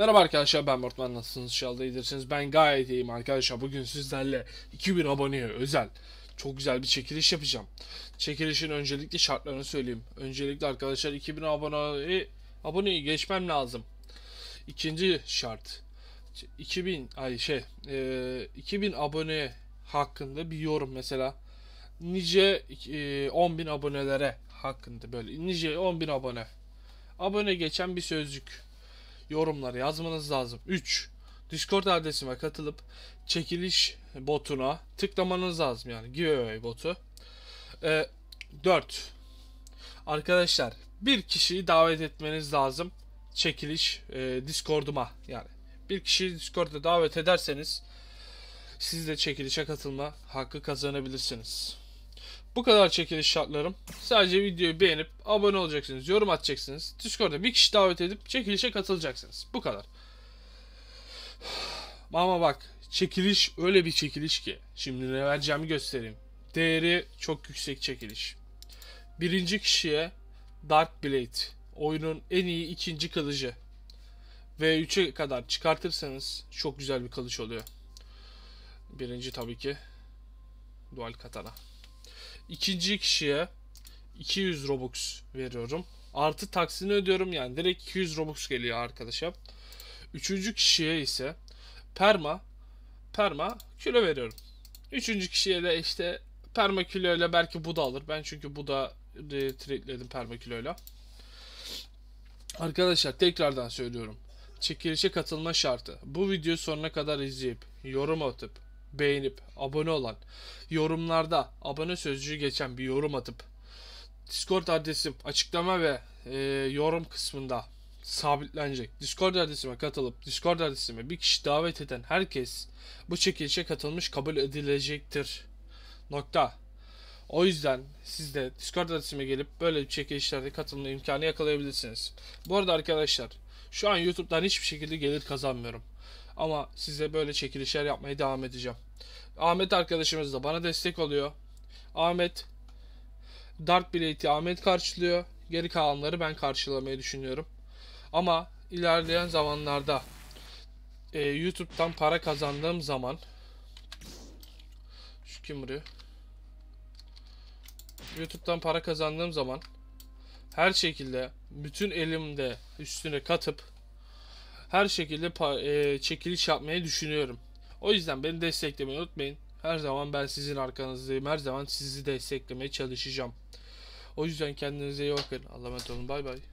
Merhaba arkadaşlar ben Mortman nasılsınız inşallah iyidirsiniz ben gayet iyiyim arkadaşlar bugün sizlerle 2000 aboneye özel çok güzel bir çekiliş yapacağım çekilişin öncelikli şartlarını söyleyeyim öncelikle arkadaşlar 2000 aboneyi aboneyi geçmem lazım ikinci şart 2000 ay şey e, 2000 abone hakkında bir yorum mesela nice e, 10.000 abonelere hakkında böyle nice 10.000 abone abone geçen bir sözcük yorumlara yazmanız lazım. 3. Discord adresime katılıp çekiliş botuna tıklamanız lazım yani giveaway botu. 4. Ee, arkadaşlar bir kişiyi davet etmeniz lazım çekiliş e, Discord'uma yani. Bir kişiyi Discord'a davet ederseniz siz de çekilişe katılma hakkı kazanabilirsiniz. Bu kadar çekiliş şartlarım. Sadece videoyu beğenip abone olacaksınız, yorum atacaksınız. Discord'da bir kişi davet edip çekilişe katılacaksınız. Bu kadar. Ama bak çekiliş öyle bir çekiliş ki. Şimdi ne vereceğimi göstereyim. Değeri çok yüksek çekiliş. Birinci kişiye Dark Blade. Oyunun en iyi ikinci kılıcı. v 3'e kadar çıkartırsanız çok güzel bir kılıç oluyor. Birinci tabii ki Dual Katana. İkinci kişiye 200 Robux veriyorum. Artı taksini ödüyorum yani direkt 200 Robux geliyor arkadaşım. Üçüncü kişiye ise perma perma kilo veriyorum. Üçüncü kişiye de işte perma kilo ile belki bu da alır. Ben çünkü bu da trade'ledim perma kilo ile. Arkadaşlar tekrardan söylüyorum. Çekilişe katılma şartı. Bu video sonuna kadar izleyip yorum atıp beğenip abone olan, yorumlarda abone sözcüğü geçen bir yorum atıp Discord adresim açıklama ve e, yorum kısmında sabitlenecek. Discord adresime katılıp Discord adresime bir kişi davet eden herkes bu çekilişe katılmış kabul edilecektir. Nokta. O yüzden siz de Discord adresime gelip böyle bir çekilişlerde katılma imkanı yakalayabilirsiniz. Bu arada arkadaşlar şu an YouTube'dan hiçbir şekilde gelir kazanmıyorum. Ama size böyle çekilişler yapmaya devam edeceğim. Ahmet arkadaşımız da bana destek oluyor. Ahmet Dart bileti Ahmet karşılıyor. Geri kalanları ben karşılamayı düşünüyorum. Ama ilerleyen zamanlarda e, YouTube'dan para kazandığım zaman şu kim vuruyor? YouTube'dan para kazandığım zaman her şekilde bütün elimde üstüne katıp her şekilde e, çekiliş yapmayı düşünüyorum. O yüzden beni desteklemeyi unutmayın. Her zaman ben sizin arkanızdayım. Her zaman sizi desteklemeye çalışacağım. O yüzden kendinize iyi bakın. Allah'a emanet olun. Bay bay.